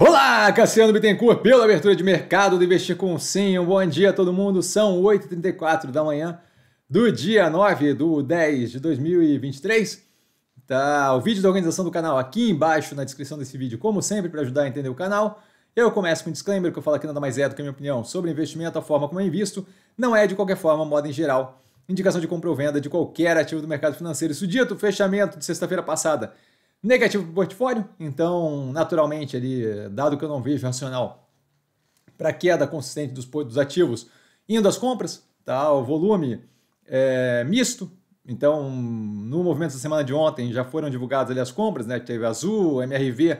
Olá, Cassiano Bittencourt, pela abertura de mercado do Investir com Sim. Um bom dia a todo mundo. São 8h34 da manhã do dia 9 do 10 de 2023. Tá, o vídeo da organização do canal aqui embaixo na descrição desse vídeo, como sempre, para ajudar a entender o canal. Eu começo com um disclaimer que eu falo que nada mais é do que a minha opinião sobre investimento, a forma como eu invisto. Não é, de qualquer forma, moda em geral, indicação de compra ou venda de qualquer ativo do mercado financeiro. Isso dito, fechamento de sexta-feira passada negativo para o portfólio. Então, naturalmente, ali, dado que eu não vejo racional para queda consistente dos, dos ativos indo às compras, tá? o volume é, misto. Então, no movimento da semana de ontem já foram divulgadas ali as compras, né? Teve Azul, MRV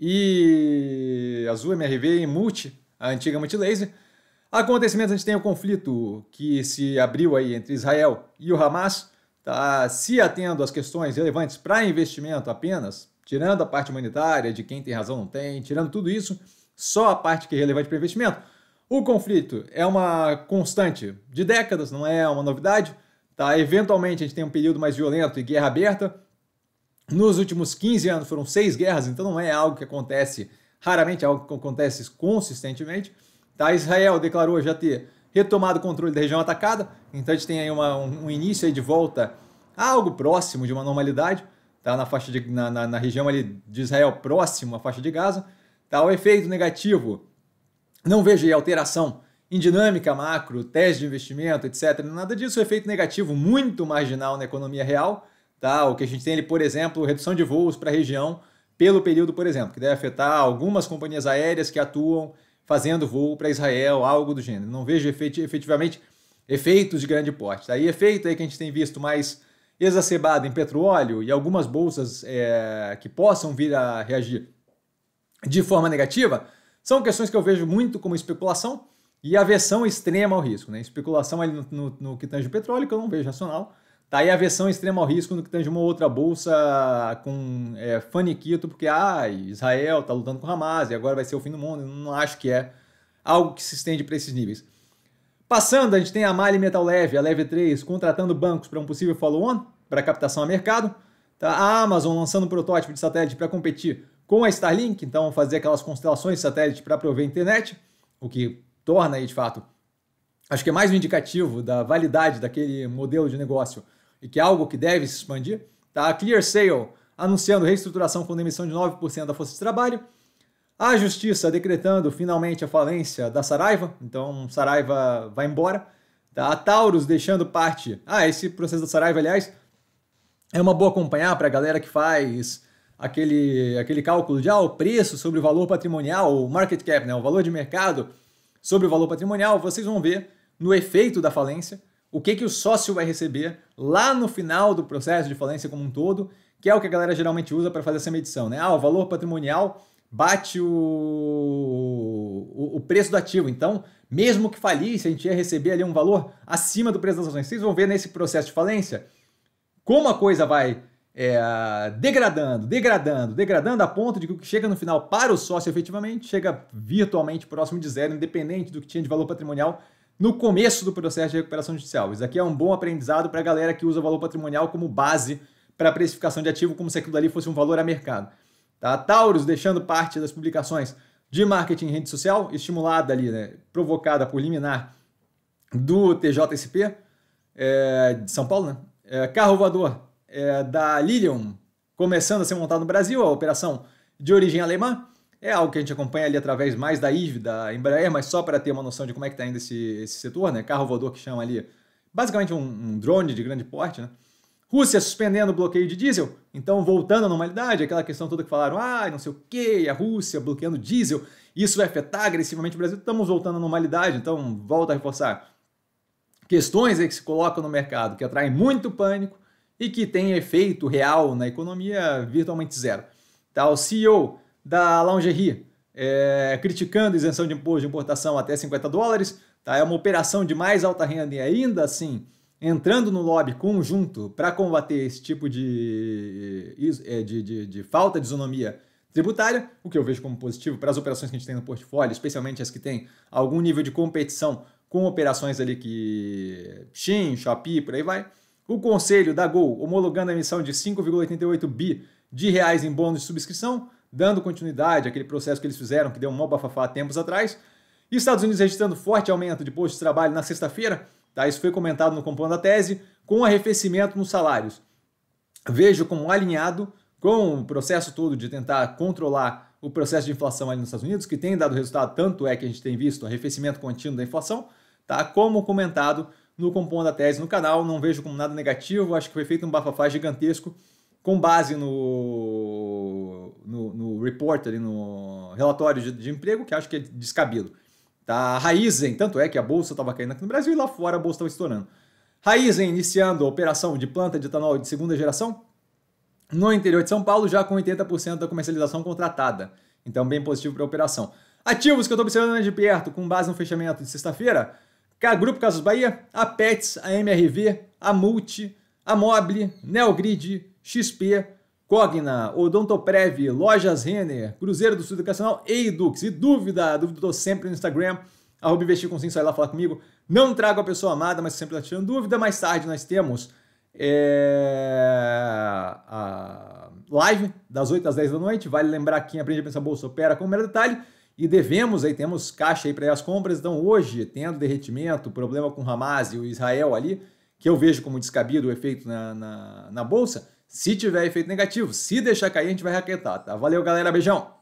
e Azul, MRV e Multi, a antiga Multilaser. Acontecimentos, a gente tem o conflito que se abriu aí entre Israel e o Hamas tá, se atendo às questões relevantes para investimento apenas, tirando a parte humanitária de quem tem razão não tem, tirando tudo isso, só a parte que é relevante para investimento. O conflito é uma constante de décadas, não é uma novidade. Tá? Eventualmente a gente tem um período mais violento e guerra aberta. Nos últimos 15 anos foram seis guerras, então não é algo que acontece raramente, é algo que acontece consistentemente. Tá? Israel declarou já ter retomado o controle da região atacada. Então a gente tem aí uma, um, início aí de volta a algo próximo de uma normalidade, tá? Na faixa de, na, na, na região ali de Israel próximo à faixa de Gaza. Tá? O efeito negativo, não vejo aí alteração em dinâmica macro, teste de investimento, etc. Nada disso, o efeito negativo muito marginal na economia real. Tá? O que a gente tem ali, por exemplo, redução de voos para a região pelo período, por exemplo, que deve afetar algumas companhias aéreas que atuam fazendo voo para Israel, algo do gênero. Não vejo efet efetivamente efeitos de grande porte. Aí, tá? efeito aí que a gente tem visto mais exacerbado em petróleo e algumas bolsas é, que possam vir a reagir de forma negativa, são questões que eu vejo muito como especulação e aversão extrema ao risco. Né? Especulação ali no, no, no que tange o petróleo, que eu não vejo racional, Tá aí a versão extrema ao risco no que de uma outra bolsa com é, faniquito, porque ah, Israel tá lutando com Hamas e agora vai ser o fim do mundo. não acho que é algo que se estende para esses níveis. Passando, a gente tem a Mali Metal Leve, a Leve 3, contratando bancos para um possível follow-on, para captação a mercado. Tá? A Amazon lançando um protótipo de satélite para competir com a Starlink, então fazer aquelas constelações de satélite para prover internet, o que torna aí, de fato, acho que é mais um indicativo da validade daquele modelo de negócio e que é algo que deve se expandir. Tá? A ClearSale anunciando reestruturação com demissão de 9% da força de trabalho. A Justiça decretando finalmente a falência da Saraiva, então Saraiva vai embora. Tá? A Taurus deixando parte. Ah, esse processo da Saraiva, aliás, é uma boa acompanhar para a galera que faz aquele, aquele cálculo de ah, o preço sobre o valor patrimonial, o market cap, né, o valor de mercado sobre o valor patrimonial, vocês vão ver no efeito da falência o que, que o sócio vai receber lá no final do processo de falência como um todo, que é o que a galera geralmente usa para fazer essa medição. Né? Ah, o valor patrimonial bate o, o, o, preço do ativo. Então, mesmo que falisse, a gente ia receber ali um valor acima do preço das ações. Vocês vão ver nesse processo de falência como a coisa vai é, degradando, degradando, degradando a ponto de que o que chega no final para o sócio efetivamente chega virtualmente próximo de zero, independente do que tinha de valor patrimonial no começo do processo de recuperação judicial. Isso aqui é um bom aprendizado para a galera que usa o valor patrimonial como base para a precificação de ativo, como se aquilo ali fosse um valor a mercado. Tá? Taurus deixando parte das publicações de marketing em rede social, estimulada ali, né, provocada por liminar do TJSP é, de São Paulo, né? É, carro voador é, da Lilium, começando a ser montado no Brasil, a operação de origem alemã. É algo que a gente acompanha ali através mais da IV, da Embraer, mas só para ter uma noção de como é que está indo esse, esse setor, né? Carro voador que chama ali, basicamente um, um drone de grande porte, né? Rússia suspendendo o bloqueio de diesel, então voltando à normalidade, aquela questão toda que falaram, ah, não sei o que, a Rússia bloqueando diesel, isso vai afetar agressivamente o Brasil, estamos voltando à normalidade, então volta a reforçar. Questões aí que se colocam no mercado que atraem muito pânico e que têm efeito real na economia virtualmente zero. Tá, o CEO da lingerie, é, criticando isenção de imposto de importação até 50 dólares. Tá? É uma operação de mais alta renda e ainda assim entrando no lobby conjunto para combater esse tipo de, eh, de, de, de, falta de isonomia tributária, o que eu vejo como positivo para as operações que a gente tem no portfólio, especialmente as que têm algum nível de competição com operações ali que Shin, Shopee, por aí vai. O conselho da Gol homologando a emissão de 5,88 bi de reais em bônus de subscrição dando continuidade àquele processo que eles fizeram, que deu um maior bafafá há tempos atrás. E Estados Unidos registrando forte aumento de postos de trabalho na sexta-feira, tá? isso foi comentado no compondo da tese, com arrefecimento nos salários. Vejo como alinhado com o processo todo de tentar controlar o processo de inflação ali nos Estados Unidos, que tem dado resultado, tanto é que a gente tem visto arrefecimento contínuo da inflação, tá? como comentado no compondo da tese no canal, não vejo como nada negativo, acho que foi feito um bafafá gigantesco com base no no, no report, ali no relatório de, de emprego, que acho que é descabido. Tá? Raizen, tanto é que a bolsa estava caindo aqui no Brasil e lá fora a bolsa estava estourando. Raizen iniciando a operação de planta de etanol de segunda geração no interior de São Paulo, já com 80% da comercialização contratada. Então, bem positivo para a operação. Ativos que eu estou observando de perto, com base no fechamento de sexta-feira, Grupo Casas Bahia, a Pets, a MRV, a Multi, a Mobile, Neogrid, XP, Cogna, Odontoprev, Lojas Renner, Cruzeiro do Sul Educacional e Edux. E dúvida, dúvida estou sempre no Instagram, arroba investir com sim, sai lá falar comigo. Não trago a pessoa amada, mas sempre está tirando dúvida. Mais tarde nós temos é, a live das 8 às 10 da noite. Vale lembrar que quem aprende a pensar bolsa opera com o melhor detalhe. E devemos, aí temos caixa aí para as compras. Então hoje, tendo derretimento, problema com Hamas e o Israel ali, que eu vejo como descabido o efeito na, na, na bolsa se tiver efeito negativo, se deixar cair, a gente vai raquetar, tá? Valeu, galera. Beijão!